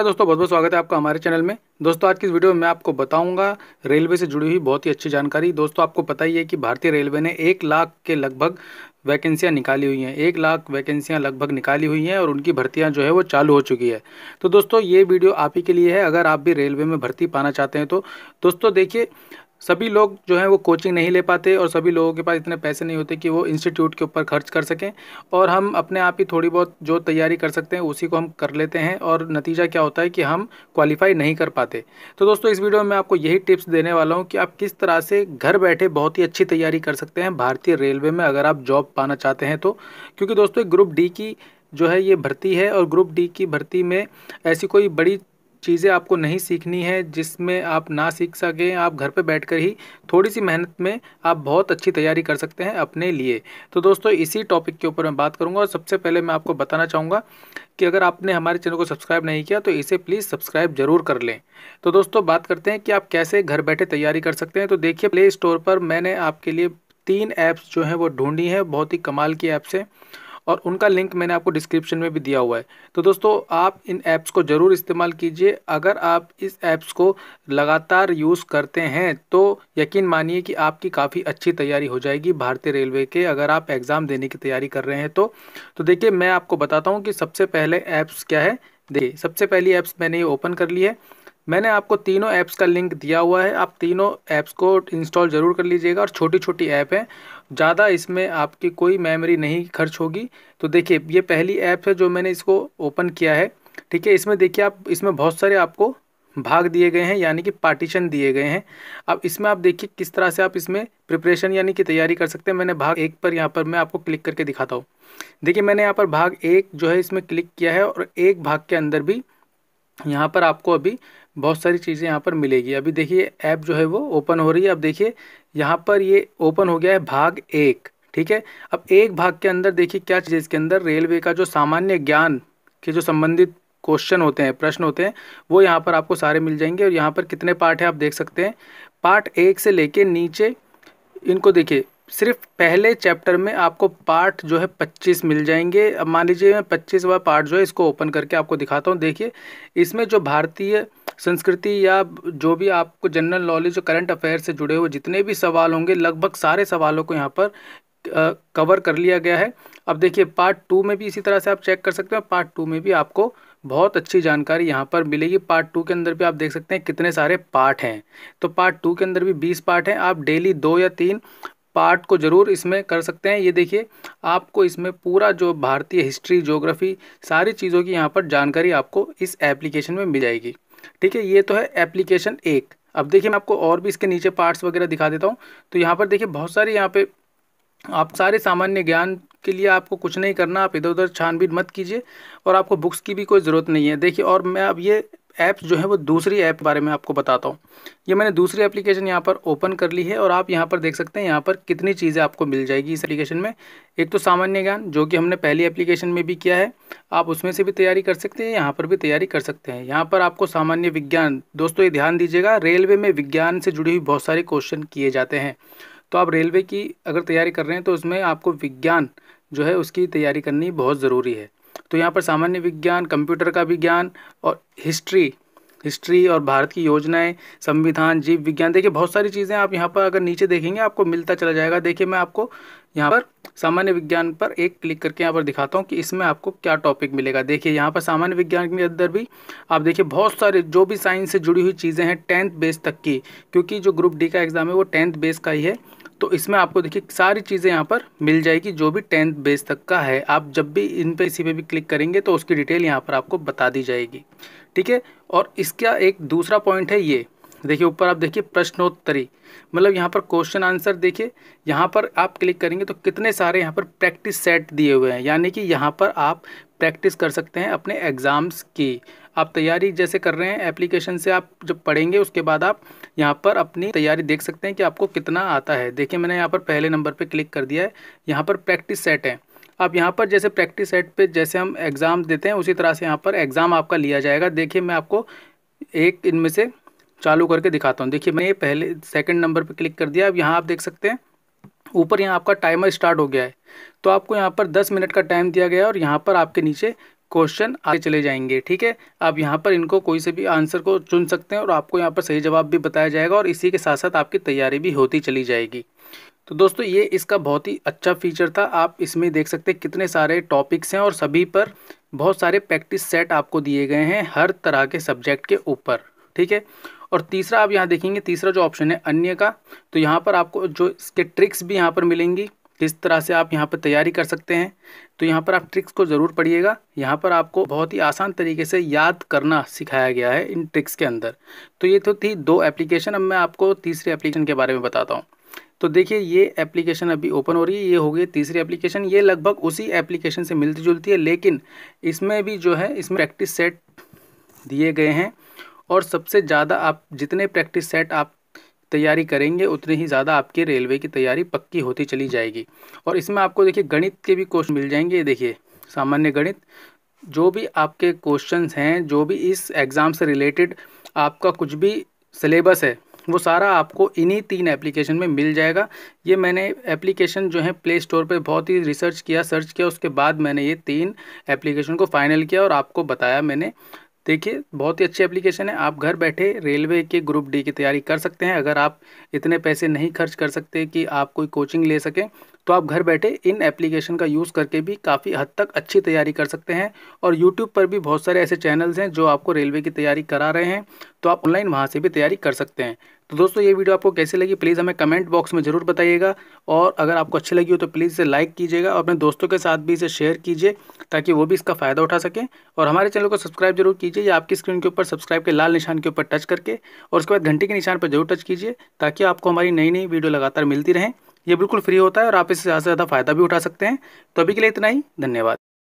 नमस्कार दोस्तों बहुत बहुत स्वागत है आपका हमारे चैनल में दोस्तों आज की इस वीडियो में मैं आपको बताऊंगा रेलवे से जुड़ी हुई बहुत ही अच्छी जानकारी दोस्तों आपको पता ही है कि भारतीय रेलवे ने एक लाख के लगभग वैकेंसियां निकाली हुई हैं एक लाख वैकेंसियां लगभग निकाली हुई हैं और उनकी भर्तियां जो है वो चालू हो चुकी है तो दोस्तों ये वीडियो आप ही के लिए है अगर आप भी रेलवे में भर्ती पाना चाहते हैं तो दोस्तों देखिए सभी लोग जो हैं वो कोचिंग नहीं ले पाते और सभी लोगों के पास इतने पैसे नहीं होते कि वो इंस्टीट्यूट के ऊपर खर्च कर सकें और हम अपने आप ही थोड़ी बहुत जो तैयारी कर सकते हैं उसी को हम कर लेते हैं और नतीजा क्या होता है कि हम क्वालिफाई नहीं कर पाते तो दोस्तों इस वीडियो में आपको यही टिप्स देने वाला हूँ कि आप किस तरह से घर बैठे बहुत ही अच्छी तैयारी कर सकते हैं भारतीय रेलवे में अगर आप जॉब पाना चाहते हैं तो क्योंकि दोस्तों ग्रुप डी की जो है ये भर्ती है और ग्रुप डी की भर्ती में ऐसी कोई बड़ी चीज़ें आपको नहीं सीखनी है जिसमें आप ना सीख सकें आप घर पर बैठकर ही थोड़ी सी मेहनत में आप बहुत अच्छी तैयारी कर सकते हैं अपने लिए तो दोस्तों इसी टॉपिक के ऊपर मैं बात करूंगा और सबसे पहले मैं आपको बताना चाहूँगा कि अगर आपने हमारे चैनल को सब्सक्राइब नहीं किया तो इसे प्लीज़ सब्सक्राइब जरूर कर लें तो दोस्तों बात करते हैं कि आप कैसे घर बैठे तैयारी कर सकते हैं तो देखिए प्ले स्टोर पर मैंने आपके लिए तीन ऐप्स जो हैं वो ढूंढी हैं बहुत ही कमाल की ऐप्स हैं और उनका लिंक मैंने आपको डिस्क्रिप्शन में भी दिया हुआ है तो दोस्तों आप इन ऐप्स को ज़रूर इस्तेमाल कीजिए अगर आप इस ऐप्स को लगातार यूज़ करते हैं तो यकीन मानिए कि आपकी काफ़ी अच्छी तैयारी हो जाएगी भारतीय रेलवे के अगर आप एग्ज़ाम देने की तैयारी कर रहे हैं तो, तो देखिए मैं आपको बताता हूँ कि सबसे पहले ऐप्स क्या है देखिए सबसे पहली ऐप्स मैंने ये ओपन कर ली है मैंने आपको तीनों ऐप्स का लिंक दिया हुआ है आप तीनों ऐप्स को इंस्टॉल ज़रूर कर लीजिएगा और छोटी छोटी ऐप है ज़्यादा इसमें आपकी कोई मेमोरी नहीं खर्च होगी तो देखिए ये पहली ऐप है जो मैंने इसको ओपन किया है ठीक है इसमें देखिए आप इसमें बहुत सारे आपको भाग दिए गए हैं यानी कि पार्टीशन दिए गए हैं अब इसमें आप देखिए किस तरह से आप इसमें प्रिपरेशन यानी कि तैयारी कर सकते हैं मैंने भाग एक पर यहाँ पर मैं आपको क्लिक करके दिखाता हूँ देखिए मैंने यहाँ पर भाग एक जो है इसमें क्लिक किया है और एक भाग के अंदर भी यहाँ पर आपको अभी बहुत सारी चीज़ें यहाँ पर मिलेगी अभी देखिए ऐप जो है वो ओपन हो रही है अब देखिए यहाँ पर ये ओपन हो गया है भाग एक ठीक है अब एक भाग के अंदर देखिए क्या चीज़ इसके अंदर रेलवे का जो सामान्य ज्ञान के जो संबंधित क्वेश्चन होते हैं प्रश्न होते हैं वो यहाँ पर आपको सारे मिल जाएंगे और यहाँ पर कितने पार्ट हैं आप देख सकते हैं पार्ट एक से लेके नीचे इनको देखिए सिर्फ पहले चैप्टर में आपको पार्ट जो है पच्चीस मिल जाएंगे अब मान लीजिए मैं पच्चीसवा पार्ट जो है इसको ओपन करके आपको दिखाता हूँ देखिए इसमें जो भारतीय संस्कृति या जो भी आपको जनरल नॉलेज और करंट अफेयर से जुड़े हुए जितने भी सवाल होंगे लगभग सारे सवालों को यहाँ पर कवर कर लिया गया है अब देखिए पार्ट टू में भी इसी तरह से आप चेक कर सकते हैं पार्ट टू में भी आपको बहुत अच्छी जानकारी यहाँ पर मिलेगी पार्ट टू के अंदर भी आप देख सकते हैं कितने सारे पार्ट हैं तो पार्ट टू के अंदर भी बीस पार्ट हैं आप डेली दो या तीन पार्ट को ज़रूर इसमें कर सकते हैं ये देखिए आपको इसमें पूरा जो भारतीय हिस्ट्री ज्योग्राफी सारी चीज़ों की यहाँ पर जानकारी आपको इस एप्लीकेशन में मिल जाएगी ठीक है ये तो है एप्लीकेशन एक अब देखिए मैं आपको और भी इसके नीचे पार्ट्स वगैरह दिखा देता हूँ तो यहाँ पर देखिए बहुत सारे यहाँ पे आप सारे सामान्य ज्ञान के लिए आपको कुछ नहीं करना आप इधर उधर छानबीन मत कीजिए और आपको बुक्स की भी कोई ज़रूरत नहीं है देखिए और मैं अब ये ऐप्स जो है वो दूसरी ऐप के बारे में आपको बताता हूँ ये मैंने दूसरी एप्लीकेशन यहाँ पर ओपन कर ली है और आप यहाँ पर देख सकते हैं यहाँ पर कितनी चीज़ें आपको मिल जाएगी इस एप्लीकेशन में एक तो सामान्य ज्ञान जो कि हमने पहली एप्लीकेशन में भी किया है आप उसमें से भी तैयारी कर सकते हैं यहाँ पर भी तैयारी कर सकते हैं यहाँ पर आपको सामान्य विज्ञान दोस्तों ये ध्यान दीजिएगा रेलवे में विज्ञान से जुड़ी हुई बहुत सारे क्वेश्चन किए जाते हैं तो आप रेलवे की अगर तैयारी कर रहे हैं तो उसमें आपको विज्ञान जो है उसकी तैयारी करनी बहुत ज़रूरी है तो यहाँ पर सामान्य विज्ञान कंप्यूटर का विज्ञान और हिस्ट्री हिस्ट्री और भारत की योजनाएं संविधान जीव विज्ञान देखिए बहुत सारी चीज़ें आप यहाँ पर अगर नीचे देखेंगे आपको मिलता चला जाएगा देखिए मैं आपको यहाँ पर सामान्य विज्ञान पर एक क्लिक करके यहाँ पर दिखाता हूँ कि इसमें आपको क्या टॉपिक मिलेगा देखिए यहाँ पर सामान्य विज्ञान के अंदर भी आप देखिए बहुत सारे जो भी साइंस से जुड़ी हुई चीज़ें हैं टेंथ बेस तक की क्योंकि जो ग्रुप डी का एग्ज़ाम है वो टेंथ बेस का ही है तो इसमें आपको देखिए सारी चीज़ें यहाँ पर मिल जाएगी जो भी टेंथ बेस तक का है आप जब भी इन पे इसी पे भी क्लिक करेंगे तो उसकी डिटेल यहाँ पर आपको बता दी जाएगी ठीक है और इसका एक दूसरा पॉइंट है ये देखिए ऊपर आप देखिए प्रश्नोत्तरी मतलब यहाँ पर क्वेश्चन आंसर देखिए यहाँ पर आप क्लिक करेंगे तो कितने सारे यहाँ पर प्रैक्टिस सेट दिए हुए हैं यानी कि यहाँ पर आप प्रैक्टिस कर सकते हैं अपने एग्ज़ाम्स की आप तैयारी जैसे कर रहे हैं एप्लीकेशन से आप जब पढ़ेंगे उसके बाद आप यहाँ पर अपनी तैयारी देख सकते हैं कि आपको कितना आता है देखिए मैंने यहाँ पर पहले नंबर पर क्लिक कर दिया है यहाँ पर प्रैक्टिस सेट है आप यहाँ पर जैसे प्रैक्टिस सेट पर जैसे हम एग्ज़ाम देते हैं उसी तरह से यहाँ पर एग्ज़ाम आपका लिया जाएगा देखिए मैं आपको एक इनमें से चालू करके दिखाता हूँ देखिए मैंने पहले सेकंड नंबर पर क्लिक कर दिया अब यहाँ आप देख सकते हैं ऊपर यहाँ आपका टाइमर स्टार्ट हो गया है तो आपको यहाँ पर दस मिनट का टाइम दिया गया है और यहाँ पर आपके नीचे क्वेश्चन आगे चले जाएंगे ठीक है आप यहाँ पर इनको कोई से भी आंसर को चुन सकते हैं और आपको यहाँ पर सही जवाब भी बताया जाएगा और इसी के साथ साथ आपकी तैयारी भी होती चली जाएगी तो दोस्तों ये इसका बहुत ही अच्छा फीचर था आप इसमें देख सकते हैं कितने सारे टॉपिक्स हैं और सभी पर बहुत सारे प्रैक्टिस सेट आपको दिए गए हैं हर तरह के सब्जेक्ट के ऊपर ठीक है और तीसरा आप यहाँ देखेंगे तीसरा जो ऑप्शन है अन्य का तो यहाँ पर आपको जो इसके ट्रिक्स भी यहाँ पर मिलेंगी इस तरह से आप यहाँ पर तैयारी कर सकते हैं तो यहाँ पर आप ट्रिक्स को ज़रूर पढ़िएगा यहाँ पर आपको बहुत ही आसान तरीके से याद करना सिखाया गया है इन ट्रिक्स के अंदर तो ये तो थी दो एप्लीकेशन अब मैं आपको तीसरे एप्लीकेशन के बारे में बताता हूँ तो देखिए ये एप्लीकेशन अभी ओपन हो रही है ये हो गई तीसरी एप्लीकेशन ये लगभग उसी एप्लीकेशन से मिलती जुलती है लेकिन इसमें भी जो है इसमें प्रैक्टिस सेट दिए गए हैं और सबसे ज़्यादा आप जितने प्रैक्टिस सेट आप तैयारी करेंगे उतनी ही ज़्यादा आपकी रेलवे की तैयारी पक्की होती चली जाएगी और इसमें आपको देखिए गणित के भी क्वेश्चन मिल जाएंगे ये देखिए सामान्य गणित जो भी आपके क्वेश्चंस हैं जो भी इस एग्ज़ाम से रिलेटेड आपका कुछ भी सिलेबस है वो सारा आपको इन्हीं तीन एप्लीकेशन में मिल जाएगा ये मैंने एप्लीकेशन जो है प्ले स्टोर पे बहुत ही रिसर्च किया सर्च किया उसके बाद मैंने ये तीन एप्लीकेशन को फाइनल किया और आपको बताया मैंने देखिए बहुत ही अच्छी एप्लीकेशन है आप घर बैठे रेलवे के ग्रुप डी की तैयारी कर सकते हैं अगर आप इतने पैसे नहीं खर्च कर सकते कि आप कोई कोचिंग ले सकें तो आप घर बैठे इन एप्लीकेशन का यूज़ करके भी काफ़ी हद तक अच्छी तैयारी कर सकते हैं और यूट्यूब पर भी बहुत सारे ऐसे चैनल्स हैं जो आपको रेलवे की तैयारी करा रहे हैं तो आप ऑनलाइन वहाँ से भी तैयारी कर सकते हैं तो दोस्तों ये वीडियो आपको कैसे लगी प्लीज़ हमें कमेंट बॉक्स में ज़रूर बताइएगा और अगर आपको अच्छी लगी हो तो प्लीज़ इसे लाइक कीजिएगा और अपने दोस्तों के साथ भी इसे शेयर कीजिए ताकि वो भी इसका फ़ायदा उठा सकें और हमारे चैनल को सब्सक्राइब जरूर कीजिए या आपकी स्क्रीन के ऊपर सब्सक्राइब के लाल निशान के ऊपर टच करके और उसके बाद घंटे के निशान पर जरूर टच कीजिए ताकि आपको हमारी नई नई वीडियो लगातार मिलती रहें ये बिल्कुल फ्री होता है और आप इससे ज़्यादा से ज़्यादा फ़ायदा भी उठा सकते हैं तो अभी के लिए इतना ही धन्यवाद